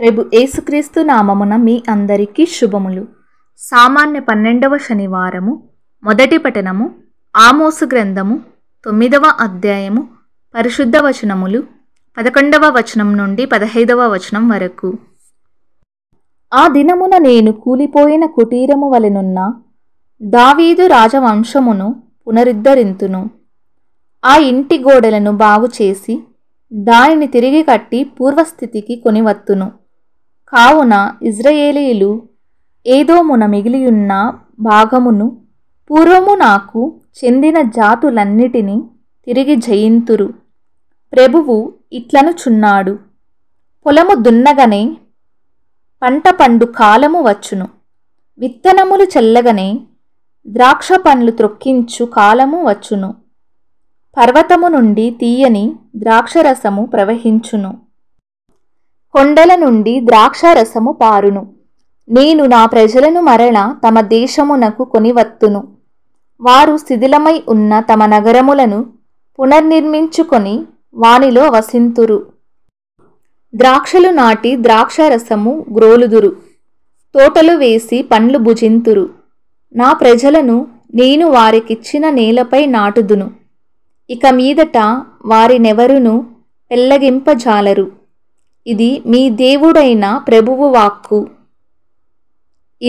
ప్రభు ఏసుక్రీస్తు నామమున మీ అందరికీ శుభములు సామాన్య పన్నెండవ శనివారము మొదటి పఠనము ఆమోసు గ్రంథము తొమ్మిదవ అధ్యాయము పరిశుద్ధ వచనములు పదకొండవ వచనం నుండి పదహైదవ వచనం వరకు ఆ దినమున నేను కూలిపోయిన కుటీరము వలెనున్న దావీదు రాజవంశమును పునరుద్ధరింతును ఆ ఇంటి గోడలను బాగు చేసి దానిని తిరిగి కట్టి పూర్వస్థితికి కొనివత్తును కావున ఇజ్రాయేలీలు ఏదోమున మిగిలియున్న భాగమును పూర్వము నాకు చెందిన జాతులన్నిటినీ తిరిగి జయింతురు ప్రభువు ఇట్లను చున్నాడు పొలము దున్నగనే పంట పండు కాలము వచ్చును విత్తనములు చెల్లగనే ద్రాక్ష పండ్లు త్రొక్కించు కాలము వచ్చును పర్వతము నుండి తీయని ద్రాక్షరసము ప్రవహించును కొండల నుండి రసము పారును నేను నా ప్రజలను మరణ తమ దేశమునకు కొనివత్తును వారు శిథిలమై ఉన్న తమ నగరములను పునర్నిర్మించుకొని వానిలో వసింతురు ద్రాక్షలు నాటి రసము గ్రోలుదురు తోటలు వేసి పండ్లు భుజింతురు నా ప్రజలను నేను వారికిచ్చిన నేలపై నాటుదును ఇక మీదట వారినెవరును పెల్లగింపజాలరు ఇది మీ దేవుడైన ప్రభువు వాక్కు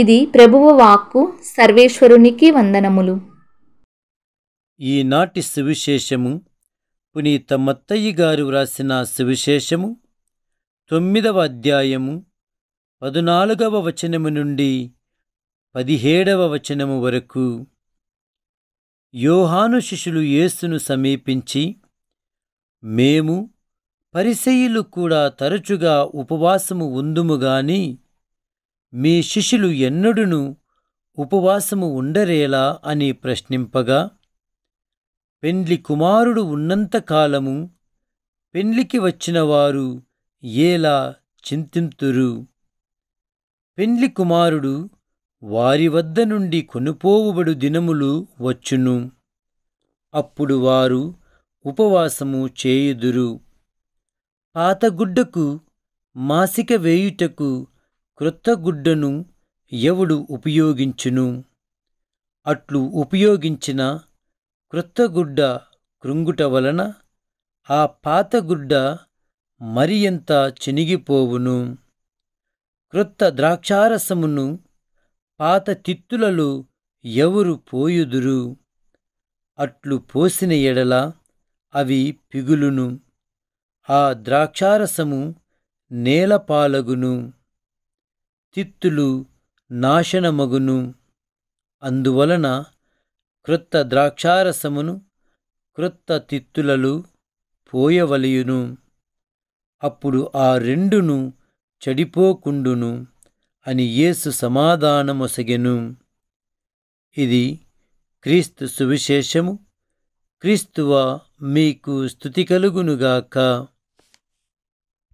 ఇది ప్రభువు వాక్కు సర్వేశ్వరునికి వందనములు ఈనాటి సువిశేషము పునీత మత్తయ్య గారు వ్రాసిన సువిశేషము తొమ్మిదవ అధ్యాయము పదునాలుగవ వచనము నుండి పదిహేడవ వచనము వరకు యోహాను శిష్యులు యేసును సమీపించి మేము పరిసయులు కూడా తరచుగా ఉపవాసము ఉందుముగాని మీ శిష్యులు ఎన్నడును ఉపవాసము ఉండరేలా అని ప్రశ్నింపగా పెండ్లి కుమారుడు ఉన్నంతకాలము పెండ్లికి వచ్చినవారు ఏలా చింతింతురు పెండ్లి కుమారుడు వారి వద్ద నుండి కొనుపోవుబడు దినములు వచ్చును అప్పుడు వారు ఉపవాసము చేయుదురు పాతగుడ్డకు మాసిక వేయుటకు క్రొత్త గుడ్డను ఎవడు ఉపయోగించును అట్లు ఉపయోగించిన క్రొత్త గుడ్డ కృంగుట వలన ఆ పాతగుడ్డ మరి ఎంత చెనిగిపోవును క్రొత్త ద్రాక్షారసమును పాత తిత్తులలో ఎవరు పోయుదురు అట్లు పోసిన ఎడల అవి పిగులును ఆ ద్రాక్షారసము నేలపాలగును తిత్తులు నాశనమగును అందువలన క్రొత్త ద్రాక్షారసమును క్రొత్త తిత్తులలు పోయవలయును అప్పుడు ఆ రెండును చెడిపోకుండును అని యేసు సమాధానమొసగెను ఇది క్రీస్తు సువిశేషము క్రీస్తువ మీకు స్థుతి కలుగునుగాక